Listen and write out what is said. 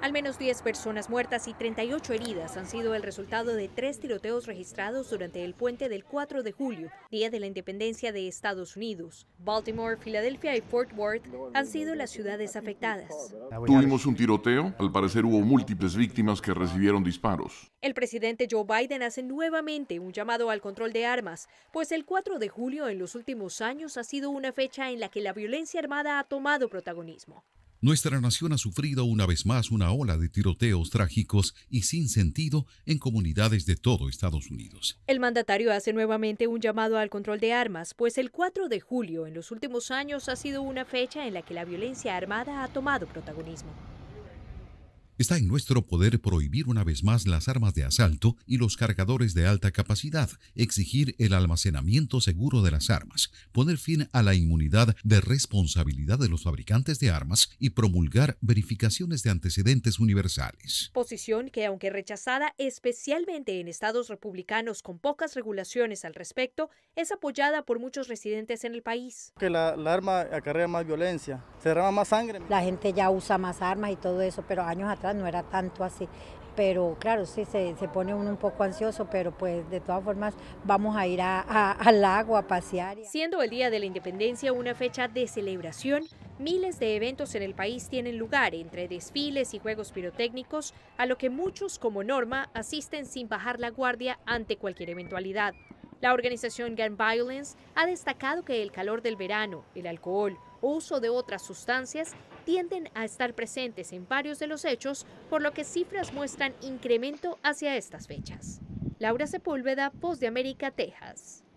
Al menos 10 personas muertas y 38 heridas han sido el resultado de tres tiroteos registrados durante el puente del 4 de julio, día de la independencia de Estados Unidos. Baltimore, Filadelfia y Fort Worth han sido las ciudades afectadas. Tuvimos un tiroteo, al parecer hubo múltiples víctimas que recibieron disparos. El presidente Joe Biden hace nuevamente un llamado al control de armas, pues el 4 de julio en los últimos años ha sido una fecha en la que la violencia armada ha tomado protagonismo. Nuestra nación ha sufrido una vez más una ola de tiroteos trágicos y sin sentido en comunidades de todo Estados Unidos. El mandatario hace nuevamente un llamado al control de armas, pues el 4 de julio en los últimos años ha sido una fecha en la que la violencia armada ha tomado protagonismo. Está en nuestro poder prohibir una vez más las armas de asalto y los cargadores de alta capacidad, exigir el almacenamiento seguro de las armas, poner fin a la inmunidad de responsabilidad de los fabricantes de armas y promulgar verificaciones de antecedentes universales. Posición que, aunque rechazada especialmente en estados republicanos con pocas regulaciones al respecto, es apoyada por muchos residentes en el país. Que la, arma acarrea más violencia, se derrama más sangre. La gente ya usa más armas y todo eso, pero años atrás no era tanto así. Pero claro, sí, se, pone uno un poco ansioso, pero pues de todas formas vamos a ir a, al agua, a pasear. Siendo el Día de la Independencia una fecha de celebración, miles de eventos en el país tienen lugar, entre desfiles y juegos pirotécnicos, a lo que muchos como norma asisten sin bajar la guardia ante cualquier eventualidad. La organización Gun Violence ha destacado que el calor del verano, el alcohol, uso de otras sustancias tienden a estar presentes en varios de los hechos, por lo que cifras muestran incremento hacia estas fechas. Laura Sepúlveda, Post de América, Texas.